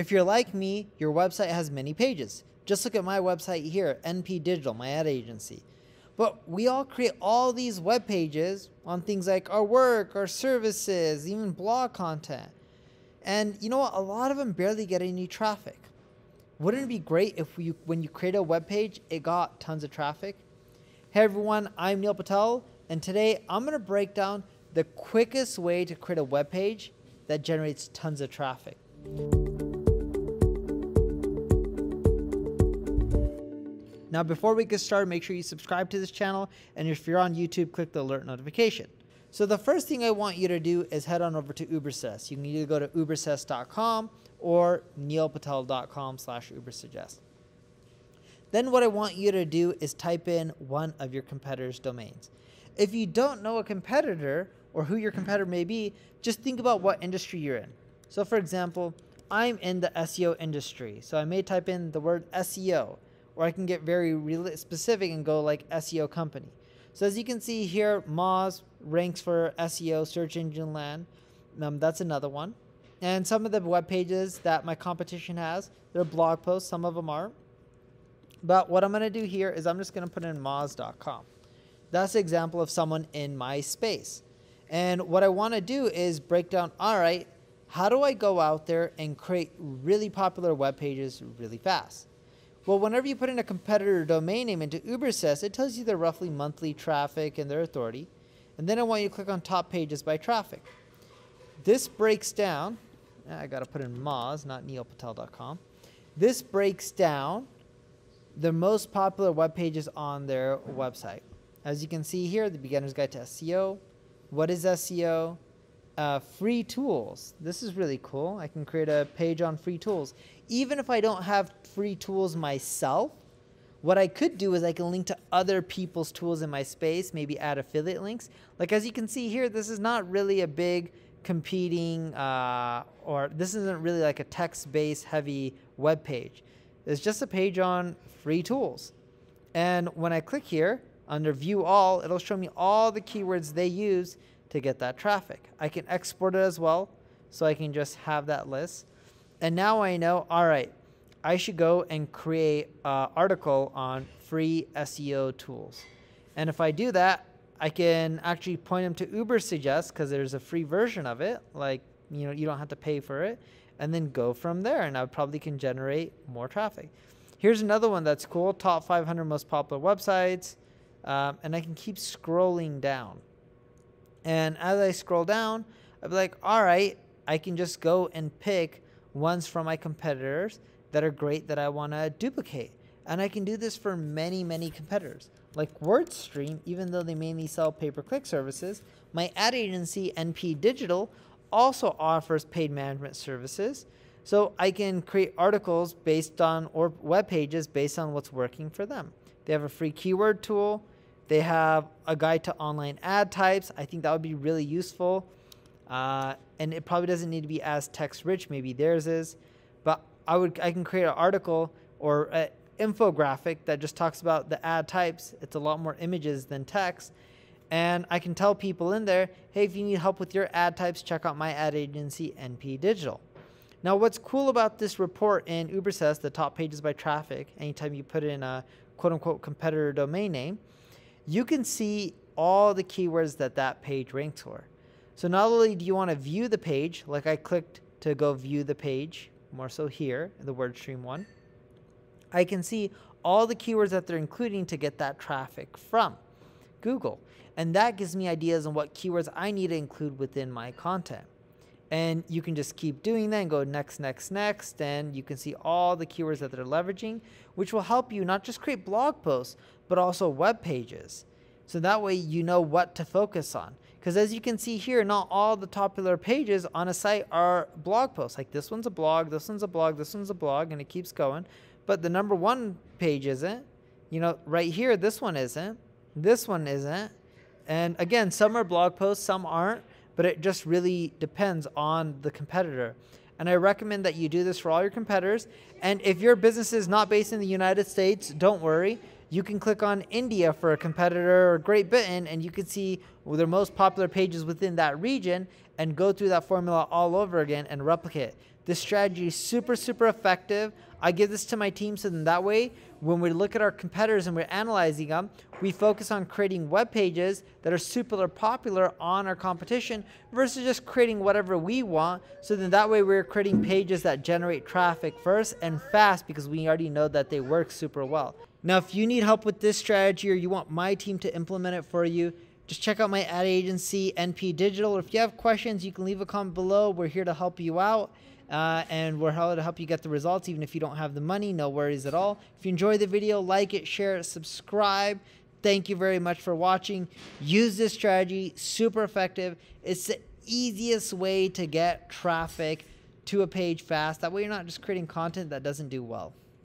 If you're like me, your website has many pages. Just look at my website here, NP Digital, my ad agency. But we all create all these web pages on things like our work, our services, even blog content. And you know what? A lot of them barely get any traffic. Wouldn't it be great if we, when you create a web page, it got tons of traffic? Hey everyone, I'm Neil Patel, and today I'm going to break down the quickest way to create a web page that generates tons of traffic. Now, before we get started, make sure you subscribe to this channel, and if you're on YouTube, click the alert notification. So the first thing I want you to do is head on over to Ubersess. You can either go to ubersess.com or neilpatel.com slash ubersuggest. Then what I want you to do is type in one of your competitor's domains. If you don't know a competitor or who your competitor may be, just think about what industry you're in. So for example, I'm in the SEO industry. So I may type in the word SEO or I can get very real- specific and go like SEO company. So as you can see here, Moz ranks for SEO, search engine land. Um, that's another one. And some of the web pages that my competition has, they're blog posts. Some of them are. But what I'm going to do here is I'm just going to put in Moz.com. That's an example of someone in my space. And what I want to do is break down, all right, how do I go out there and create really popular web pages really fast? Well, whenever you put in a competitor domain name into UberSys, it tells you their roughly monthly traffic and their authority. And then I want you to click on top pages by traffic. This breaks down, ah, I gotta put in Moz, not neilpatel.com. This breaks down the most popular web pages on their website. As you can see here, the beginner's guide to SEO, what is SEO, uh, free tools. This is really cool. I can create a page on free tools. Even if I don't have free tools myself, what I could do is I can link to other people's tools in my space, maybe add affiliate links. Like as you can see here, this is not really a big competing uh, or this isn't really like a text-based heavy web page. It's just a page on free tools. And when I click here under view all, it'll show me all the keywords they use to get that traffic. I can export it as well. So I can just have that list. And now I know, all right, I should go and create an article on free SEO tools. And if I do that, I can actually point them to Uber Suggest because there's a free version of it. Like, you know, you don't have to pay for it. And then go from there. And I probably can generate more traffic. Here's another one that's cool top 500 most popular websites. Um, and I can keep scrolling down. And as I scroll down, i will be like, all right, I can just go and pick ones from my competitors that are great that I want to duplicate. And I can do this for many, many competitors. Like WordStream, even though they mainly sell pay per click services, my ad agency, NP Digital, also offers paid management services. So I can create articles based on or web pages based on what's working for them. They have a free keyword tool. They have a guide to online ad types. I think that would be really useful. Uh, and it probably doesn't need to be as text rich. Maybe theirs is, but I would I can create an article or an infographic that just talks about the ad types. It's a lot more images than text, and I can tell people in there, hey, if you need help with your ad types, check out my ad agency NP Digital. Now, what's cool about this report in Uber says the top pages by traffic. Anytime you put in a quote unquote competitor domain name you can see all the keywords that that page ranks for. So not only do you want to view the page, like I clicked to go view the page, more so here, the word stream one, I can see all the keywords that they're including to get that traffic from Google. And that gives me ideas on what keywords I need to include within my content. And you can just keep doing that and go next, next, next. And you can see all the keywords that they're leveraging, which will help you not just create blog posts, but also web pages. So that way you know what to focus on. Because as you can see here, not all the popular pages on a site are blog posts. Like this one's a blog, this one's a blog, this one's a blog, and it keeps going. But the number one page isn't. You know, right here, this one isn't. This one isn't. And again, some are blog posts, some aren't but it just really depends on the competitor. And I recommend that you do this for all your competitors. And if your business is not based in the United States, don't worry. You can click on India for a competitor or Great Britain, and you can see their most popular pages within that region and go through that formula all over again and replicate. This strategy is super, super effective. I give this to my team so then that way, when we look at our competitors and we're analyzing them, we focus on creating web pages that are super popular on our competition versus just creating whatever we want. So then that way we're creating pages that generate traffic first and fast because we already know that they work super well. Now, if you need help with this strategy or you want my team to implement it for you, just check out my ad agency, NP Digital. Or if you have questions, you can leave a comment below. We're here to help you out uh, and we're here to help you get the results even if you don't have the money. No worries at all. If you enjoy the video, like it, share it, subscribe. Thank you very much for watching. Use this strategy, super effective. It's the easiest way to get traffic to a page fast. That way, you're not just creating content that doesn't do well.